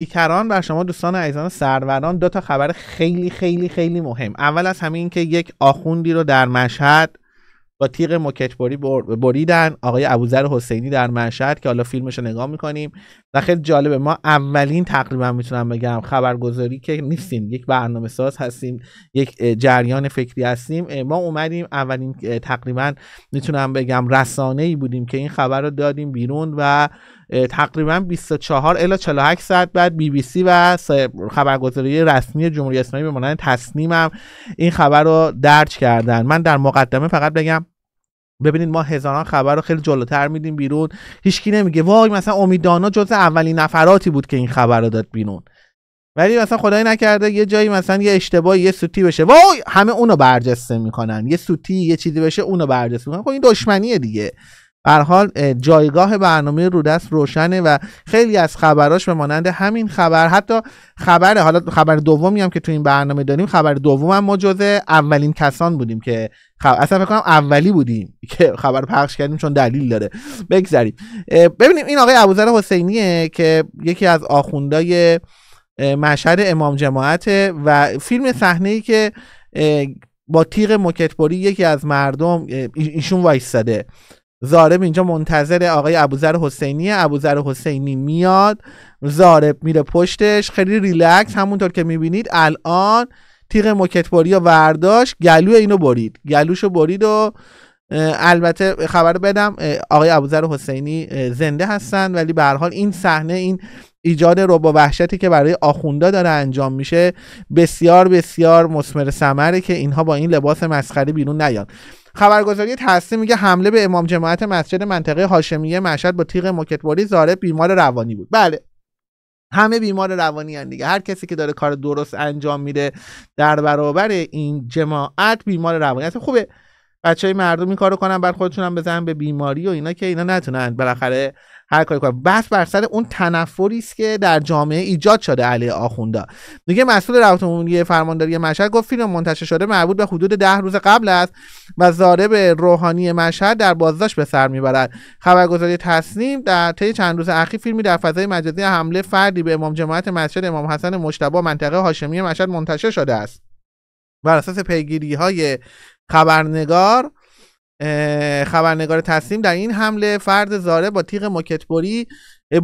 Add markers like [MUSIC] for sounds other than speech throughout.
بیکران بر شما دوستان عزیزان سروران دو تا خبر خیلی خیلی خیلی مهم اول از همه که یک آخوندی رو در مشهد با تیغ مکتبری بریدن آقای ابوذر حسینی در مشهد که حالا فیلمش رو نگاه میکنیم و خیلی جالبه ما اولین تقریبا میتونم بگم خبرگزاری که نیستیم یک برنامه ساز هستیم یک جریان فکری هستیم ما اومدیم اولین تقریبا میتونم بگم رسانه ای بودیم که این خبر رو دادیم بیرون و تقریبا 24 الا 48 ساعت بعد بی بی سی و خبرگزاری رسمی جمهوری اسلامی به مانند تسنیم هم این خبر رو درج کردن من در مقدمه فقط بگم ببینید ما هزاران خبر رو خیلی جلوتر میدیم بیرون هیچکی نمیگه وای مثلا امیدانا جز اولین نفراتی بود که این خبر رو داد بیرون ولی مثلا خدای نکرده یه جایی مثلا یه اشتباهی یه سوتی بشه وای همه اونو برجسته میکنن یه سوتی یه چیزی بشه اونو برجسته میکنن خب این دشمنیه دیگه هر حال جایگاه برنامه رودست روشنه و خیلی از خبراش به مانند همین خبر حتی خبر حالا خبر دومی هم که تو این برنامه داریم خبر دوم هم ما اولین کسان بودیم که خب اصلا فکر کنم اولی بودیم که خبر پخش کردیم چون دلیل داره بگذریم ببینیم این آقای ابوذر حسینیه که یکی از آخوندای مشهد امام جماعت و فیلم صحنه ای که با تیغ مکتبری یکی از مردم ایشون وایستاده زارب اینجا منتظر آقای ابوذر حسینی ابوذر حسینی میاد زارب میره پشتش خیلی ریلکس همونطور که میبینید الان تیغ مکتباری رو ورداشت گلو اینو برید گلوشو برید و البته خبر بدم آقای ابوذر حسینی زنده هستن ولی به هر حال این صحنه این ایجاد ربا وحشتی که برای آخوندا داره انجام میشه بسیار بسیار مسمر ثمره که اینها با این لباس مسخره بیرون نیان خبرگزاری تاسی میگه حمله به امام جماعت مسجد منطقه هاشمیه مشهد با تیغ مکتباری زاره بیمار روانی بود بله همه بیمار روانی هن دیگه هر کسی که داره کار درست انجام میده در برابر این جماعت بیمار روانی هست خوبه بچه های مردم این کارو کنن بعد خودشون هم بزنن به بیماری و اینا که اینا نتونن بالاخره هر کاری کنه بس بر سر اون تنفری است که در جامعه ایجاد شده علی آخوندا میگه مسئول روابط عمومی فرمانداری مشهد گفت فیلم منتشر شده مربوط به حدود ده روز قبل است و زارب روحانی مشهد در بازداشت به سر میبرد خبرگزاری تسنیم در طی چند روز اخیر فیلمی در فضای مجازی حمله فردی به امام جماعت مسجد امام حسن مجتبی منطقه هاشمی مشهد منتشر شده است بر اساس پیگیری های خبرنگار خبرنگار تصمیم در این حمله فرد زاره با تیغ مکتبری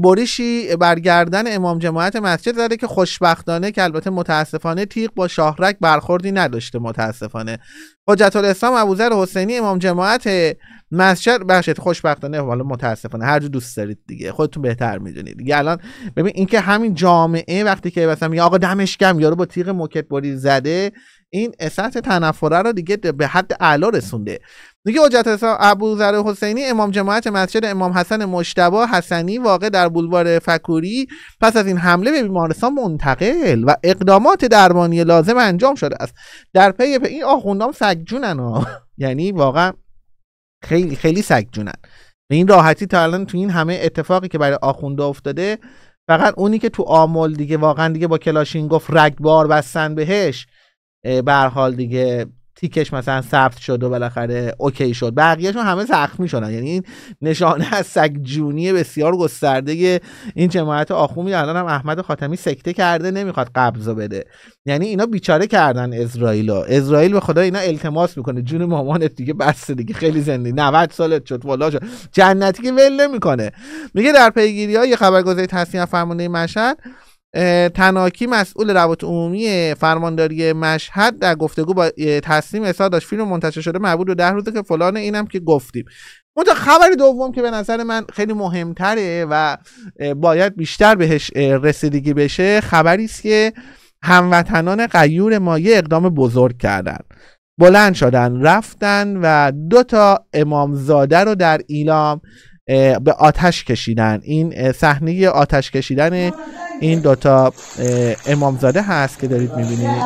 بریشی برگردن امام جماعت مسجد زده که خوشبختانه که البته متاسفانه تیغ با شاهرک برخوردی نداشته متاسفانه حجت الاسلام ابوذر حسینی امام جماعت مسجد بخشید خوشبختانه حالا متاسفانه هر جو دوست دارید دیگه خودتون بهتر میدونید دیگه الان ببین اینکه همین جامعه وقتی که مثلا میگه آقا دمش یارو با تیغ موکت بری زده این سطح تنفره رو دیگه به حد اعلا رسونده دیگه حجت الاسلام ابوذر حسینی امام جماعت مسجد امام حسن مشتبه حسنی واقع در بولوار فکوری پس از این حمله به بیمارستان منتقل و اقدامات درمانی لازم انجام شده است در پی این آخوندام سگجونن ها [LAUGHS] یعنی واقعا خیلی خیلی سگجونن به این راحتی تا الان تو این همه اتفاقی که برای آخونده افتاده فقط اونی که تو آمل دیگه واقعا دیگه با کلاشین گفت رگبار بستن بهش به حال دیگه تیکش مثلا ثبت شد و بالاخره اوکی شد بقیهشون همه زخمی شدن یعنی این نشانه از سگجونی بسیار گسترده این جماعت آخومی الان هم احمد خاتمی سکته کرده نمیخواد قبضو بده یعنی اینا بیچاره کردن اسرائیلو اسرائیل به خدا اینا التماس میکنه جون مامانت دیگه بس دیگه خیلی زندگی 90 سالت شد والا شد جنتی که ول نمیکنه میگه در پیگیری ها یه خبرگزاری تصنیف فرمانده مشهد تناکی مسئول روابط عمومی فرمانداری مشهد در گفتگو با تسلیم اظهار داشت فیلم منتشر شده مربوط به ده روزه که فلان اینم که گفتیم اونجا خبر دوم که به نظر من خیلی مهمتره و باید بیشتر بهش رسیدگی بشه خبری است که هموطنان قیور ما یه اقدام بزرگ کردن بلند شدن رفتن و دو تا امامزاده رو در ایلام به آتش کشیدن این صحنه آتش کشیدن این دوتا امامزاده هست که دارید میبینید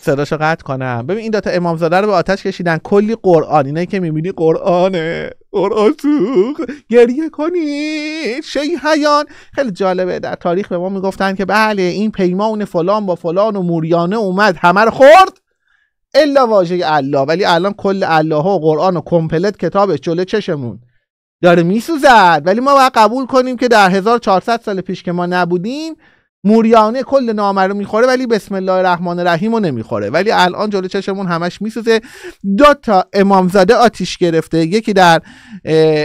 صداشو قطع کنم ببین این دوتا امامزاده رو به آتش کشیدن کلی قرآن اینایی که میبینی قرآنه قرآن سوخ گریه کنید شیحیان خیلی جالبه در تاریخ به ما میگفتن که بله این پیمان فلان با فلان و موریانه اومد همه رو خورد الا واژه الله ولی الان کل الله و قرآن و کمپلت کتابش جلو چشمون داره میسوزد ولی ما باید قبول کنیم که در 1400 سال پیش که ما نبودیم موریانه کل نام رو میخوره ولی بسم الله الرحمن الرحیم رو نمیخوره ولی الان جلو چشمون همش میسوزه دو تا امامزاده آتیش گرفته یکی در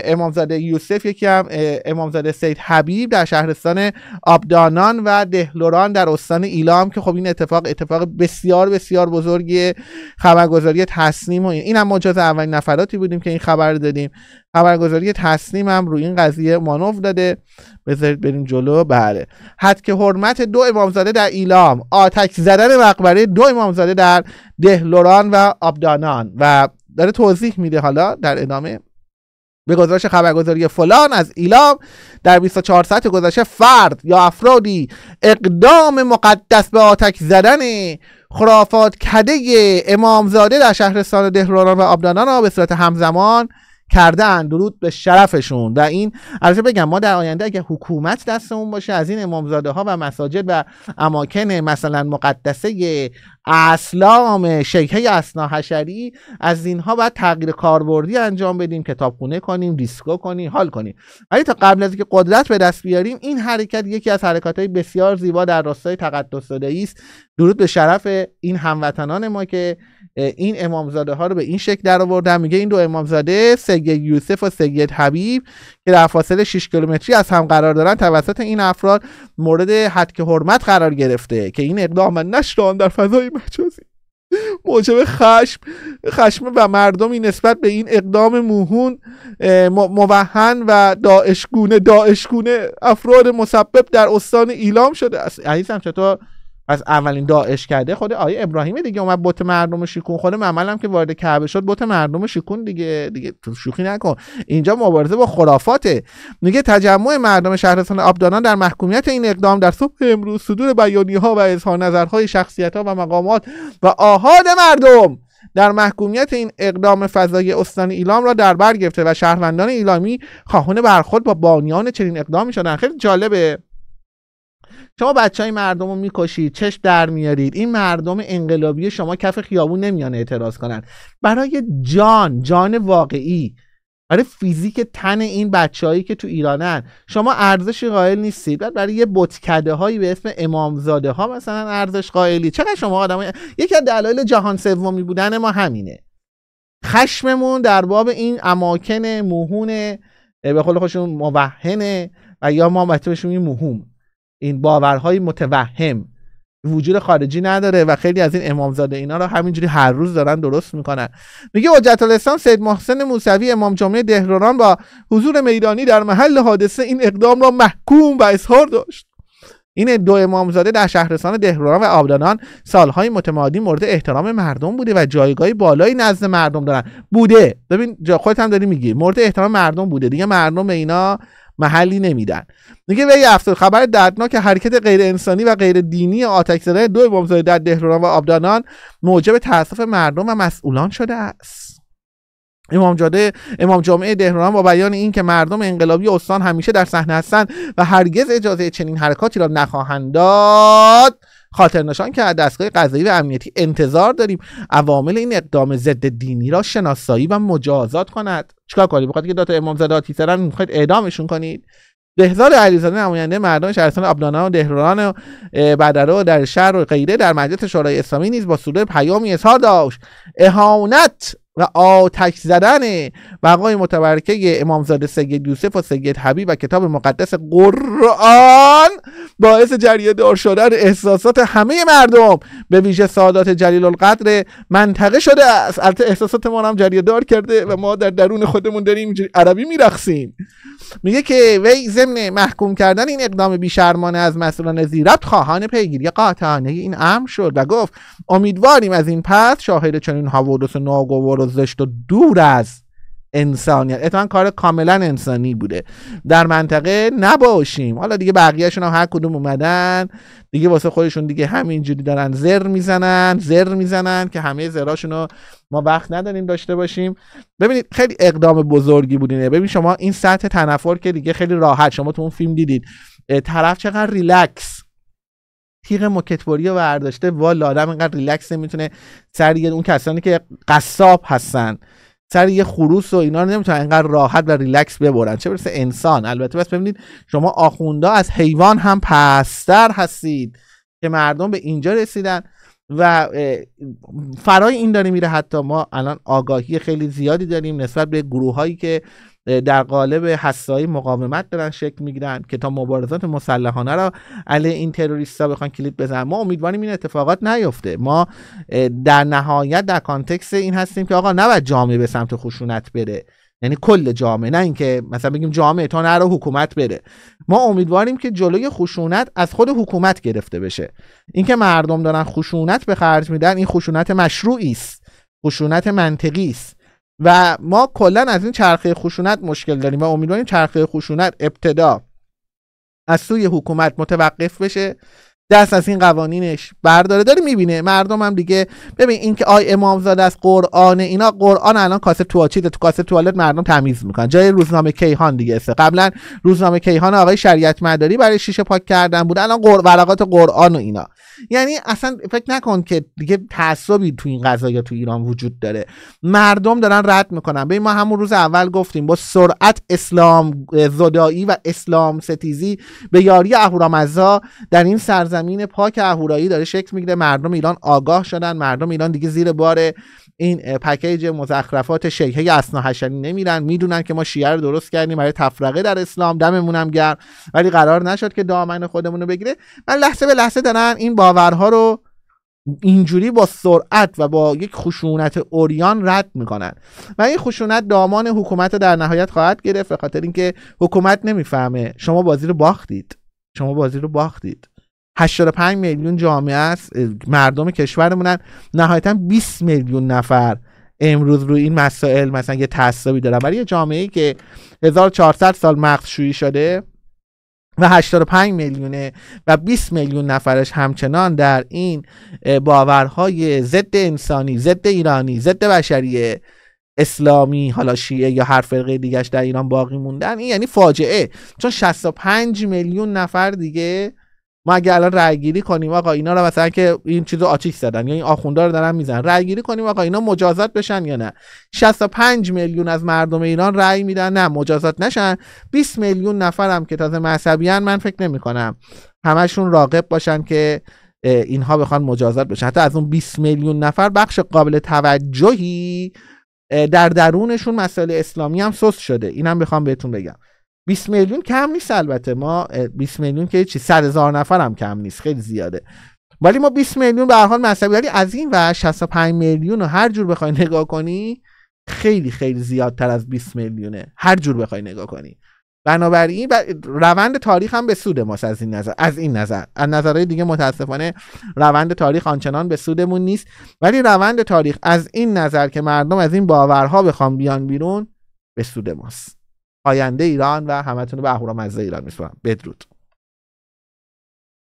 امامزاده یوسف یکی هم امامزاده سید حبیب در شهرستان آبدانان و دهلوران در استان ایلام که خب این اتفاق اتفاق بسیار بسیار بزرگی خبرگزاری تسنیم و این هم مجاز اولین نفراتی بودیم که این خبر دادیم خبرگزاری تسنیم هم روی این قضیه مانوف داده بذارید بریم جلو بله حد که حرمت دو امامزاده در ایلام آتک زدن مقبره دو امامزاده در دهلوران و آبدانان و داره توضیح میده حالا در ادامه به گزارش خبرگزاری فلان از ایلام در 24 ساعت گذشته فرد یا افرادی اقدام مقدس به آتک زدن خرافات کده امامزاده در شهرستان دهلوران و آبدانان را به صورت همزمان کردن درود به شرفشون و این البته بگم ما در آینده اگه حکومت دستمون باشه از این امامزاده ها و مساجد و اماکن مثلا مقدسه اسلام شیخه اسنا حشری از اینها باید تغییر کاربردی انجام بدیم کتابخونه کنیم ریسکو کنیم حال کنیم ولی تا قبل از اینکه قدرت به دست بیاریم این حرکت یکی از حرکات های بسیار زیبا در راستای تقدس است درود به شرف این هموطنان ما که این امامزاده ها رو به این شکل در آوردن میگه این دو امامزاده سید یوسف و سید حبیب که در فاصله 6 کیلومتری از هم قرار دارن توسط این افراد مورد حدک حرمت قرار گرفته که این اقدام من در فضای مجازی موجب خشم خشم و مردمی نسبت به این اقدام موهون موهن و داعشگونه داعشگونه افراد مسبب در استان ایلام شده است عزیزم چطور از اولین داعش کرده خود آیه ابراهیم دیگه اومد بت مردم شیکون خود ممل هم که وارد کعبه شد بت مردم شیکون دیگه دیگه تو شوخی نکن اینجا مبارزه با خرافاته میگه تجمع مردم شهرستان آبدانان در محکومیت این اقدام در صبح امروز صدور بیانیه ها و اظهار نظرهای شخصیت ها و مقامات و آهاد مردم در محکومیت این اقدام فضای استان ایلام را در بر گرفته و شهروندان ایلامی خواهان برخورد با بانیان چنین اقدامی شدن خیلی جالبه شما بچه های مردم رو میکشید چشم در میارید این مردم انقلابی شما کف خیابون نمیان اعتراض کنن برای جان جان واقعی برای فیزیک تن این بچههایی که تو ایرانن شما ارزش قائل نیستید بعد برای یه بتکده هایی به اسم امامزاده ها مثلا ارزش قائلی چقدر شما آدم یکی از دلایل جهان سومی بودن ما همینه خشممون در باب این اماکن موهونه به قول خودشون موهنه و یا ما بهش این باورهای متوهم وجود خارجی نداره و خیلی از این امامزاده اینا رو همینجوری هر روز دارن درست میکنن میگه حجت الاسلام سید محسن موسوی امام جامعه دهروران با حضور میدانی در محل حادثه این اقدام را محکوم و اظهار داشت این دو امامزاده در شهرستان دهروران و آبدانان سالهای متمادی مورد احترام مردم بوده و جایگاه بالایی نزد مردم دارن بوده ببین جا خودت هم داری میگی مورد احترام مردم بوده دیگه مردم اینا محلی نمیدن میگه وی افسر خبر دردناک حرکت غیر انسانی و غیر دینی زده دو بمبگذاری در دهران و آبدانان موجب تاسف مردم و مسئولان شده است امام, جاده، امام جامعه دهران با بیان اینکه مردم انقلابی استان همیشه در صحنه هستند و هرگز اجازه چنین حرکاتی را نخواهند داد نشان که از دستگاه قضایی و امنیتی انتظار داریم عوامل این اقدام ضد دینی را شناسایی و مجازات کند چیکار کنید بخاطر که دات امامزاده آتیسران میخواید اعدامشون کنید بهزاد علیزاده نماینده مردم شهرستان آبدانا و دهران بدره و در شهر و غیره در مجلس شورای اسلامی نیز با صدور پیامی اظهار داشت اهانت و آتش زدن بقای متبرکه امامزاده سید یوسف و سید حبیب و کتاب مقدس قرآن باعث جریه دار شدن احساسات همه مردم به ویژه سادات جلیل القدر منطقه شده است البته احساسات ما هم جریه دار کرده و ما در درون خودمون داریم عربی میرخسیم میگه که وی ضمن محکوم کردن این اقدام بیشرمانه از مسئولان زیرت خواهان پیگیری قاطعانه این امر شد و گفت امیدواریم از این پس شاهد چنین حوادث ناگوار گذاشت و دور از انسانیت اتفاقا کار کاملا انسانی بوده در منطقه نباشیم حالا دیگه بقیهشون هم هر کدوم اومدن دیگه واسه خودشون دیگه همینجوری دارن زر میزنن زر میزنن که همه زراشون رو ما وقت نداریم داشته باشیم ببینید خیلی اقدام بزرگی بودینه ببین شما این سطح تنفر که دیگه خیلی راحت شما تو اون فیلم دیدید طرف چقدر ریلکس تیغ مکتبری رو برداشته وا لادم اینقدر ریلکس نمیتونه سر اون کسانی که قصاب هستن سر یه خروس و اینا رو نمیتونن انقدر راحت و ریلکس ببرن چه برسه انسان البته بس ببینید شما آخوندا از حیوان هم پستر هستید که مردم به اینجا رسیدن و فرای این داره میره حتی ما الان آگاهی خیلی زیادی داریم نسبت به گروه هایی که در قالب حسایی مقاومت دارن شکل میگیرن که تا مبارزات مسلحانه را علیه این تروریستا بخوان کلید بزن ما امیدواریم این اتفاقات نیفته ما در نهایت در کانتکس این هستیم که آقا نباید جامعه به سمت خشونت بره یعنی کل جامعه نه اینکه مثلا بگیم جامعه تا نرو حکومت بره ما امیدواریم که جلوی خشونت از خود حکومت گرفته بشه اینکه مردم دارن خشونت به خرج میدن این خشونت مشروعی است خشونت منطقی است و ما کلا از این چرخه خشونت مشکل داریم و امیدواریم چرخه خشونت ابتدا از سوی حکومت متوقف بشه دست از این قوانینش برداره داره میبینه مردم هم دیگه ببین اینکه آی زاده از قرآن اینا قرآن الان کاسه تو تو کاسه توالت مردم تمیز میکنن جای روزنامه کیهان دیگه است قبلا روزنامه کیهان آقای شریعت مداری برای شیشه پاک کردن بود الان قر... ورقات قرآن و اینا یعنی اصلا فکر نکن که دیگه تعصبی تو این قضایا یا تو ایران وجود داره مردم دارن رد میکنن ببین ما همون روز اول گفتیم با سرعت اسلام زدایی و اسلام ستیزی به یاری اهورامزا در این سرزمین سرزمین پاک اهورایی داره شکل میگیره مردم ایران آگاه شدن مردم ایران دیگه زیر بار این پکیج مزخرفات شیخه اسنا نمیرن میدونن که ما شیعه رو درست کردیم برای تفرقه در اسلام دممونم گرم ولی قرار نشد که دامن خودمون رو بگیره من لحظه به لحظه دارن این باورها رو اینجوری با سرعت و با یک خشونت اوریان رد میکنن و این خشونت دامان حکومت رو در نهایت خواهد گرفت به خاطر اینکه حکومت نمیفهمه شما بازی رو باختید شما بازی رو باختید 85 میلیون جامعه است مردم کشورمونن نهایتا 20 میلیون نفر امروز روی این مسائل مثلا یه تعصبی دارن برای یه جامعه ای که 1400 سال مغزشویی شده و 85 میلیونه و 20 میلیون نفرش همچنان در این باورهای ضد انسانی ضد ایرانی ضد بشری اسلامی حالا شیعه یا هر فرقه دیگهش در ایران باقی موندن این یعنی فاجعه چون 65 میلیون نفر دیگه ما اگه الان رای گیری کنیم آقا اینا رو مثلا که این چیزو آچیک زدن یا این آخوندا رو دارن میزنن رای گیری کنیم آقا اینا مجازات بشن یا نه 65 میلیون از مردم ایران رای میدن نه مجازات نشن 20 میلیون نفر هم که تازه مذهبیان من فکر نمی کنم همشون راقب باشن که اینها بخوان مجازات بشن حتی از اون 20 میلیون نفر بخش قابل توجهی در درونشون مسئله اسلامی هم سست شده اینم بخوام بهتون بگم 20 میلیون کم نیست البته ما 20 میلیون که چی 100 هزار نفر هم کم نیست خیلی زیاده ولی ما 20 میلیون به هر حال مصرف ولی از این و 65 میلیون رو هر جور بخوای نگاه کنی خیلی خیلی زیادتر از 20 میلیونه هر جور بخوای نگاه کنی بنابراین روند تاریخ هم به سود ماست از این نظر از این نظر از نظرهای دیگه متاسفانه روند تاریخ آنچنان به سودمون نیست ولی روند تاریخ از این نظر که مردم از این باورها بخوام بیان بیرون به سود ماست آینده ایران و همتون به اهورا ایران میسپارم بدرود